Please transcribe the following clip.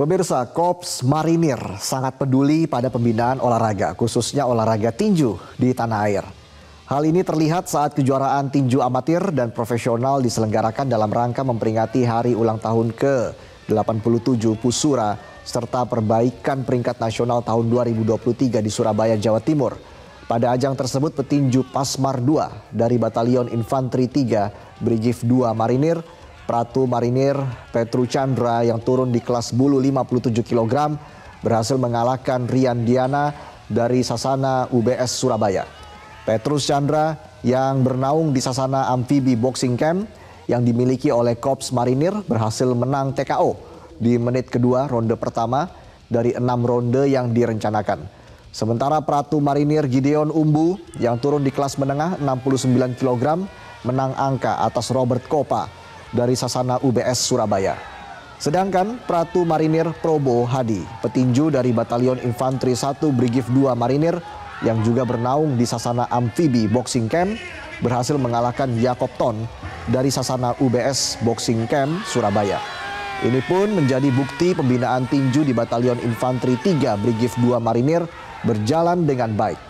Pemirsa, Kops Marinir sangat peduli pada pembinaan olahraga, khususnya olahraga tinju di tanah air. Hal ini terlihat saat kejuaraan tinju amatir dan profesional diselenggarakan dalam rangka memperingati hari ulang tahun ke-87 Pusura serta perbaikan peringkat nasional tahun 2023 di Surabaya, Jawa Timur. Pada ajang tersebut petinju Pasmar 2 dari Batalion Infanteri 3, Brigif 2 Marinir, Pratu Marinir Petru Chandra yang turun di kelas bulu 57 kg berhasil mengalahkan Rian Diana dari Sasana UBS Surabaya. Petrus Chandra yang bernaung di Sasana Amfibi Boxing Camp yang dimiliki oleh Kops Marinir berhasil menang TKO di menit kedua ronde pertama dari enam ronde yang direncanakan. Sementara Pratu Marinir Gideon Umbu yang turun di kelas menengah 69 kg menang angka atas Robert Kopa dari Sasana UBS Surabaya. Sedangkan Pratu Marinir Probo Hadi, petinju dari Batalion Infanteri 1 Brigif 2 Marinir yang juga bernaung di Sasana Amfibi Boxing Camp, berhasil mengalahkan Yakob Ton dari Sasana UBS Boxing Camp Surabaya. Ini pun menjadi bukti pembinaan tinju di Batalion Infanteri 3 Brigif 2 Marinir berjalan dengan baik.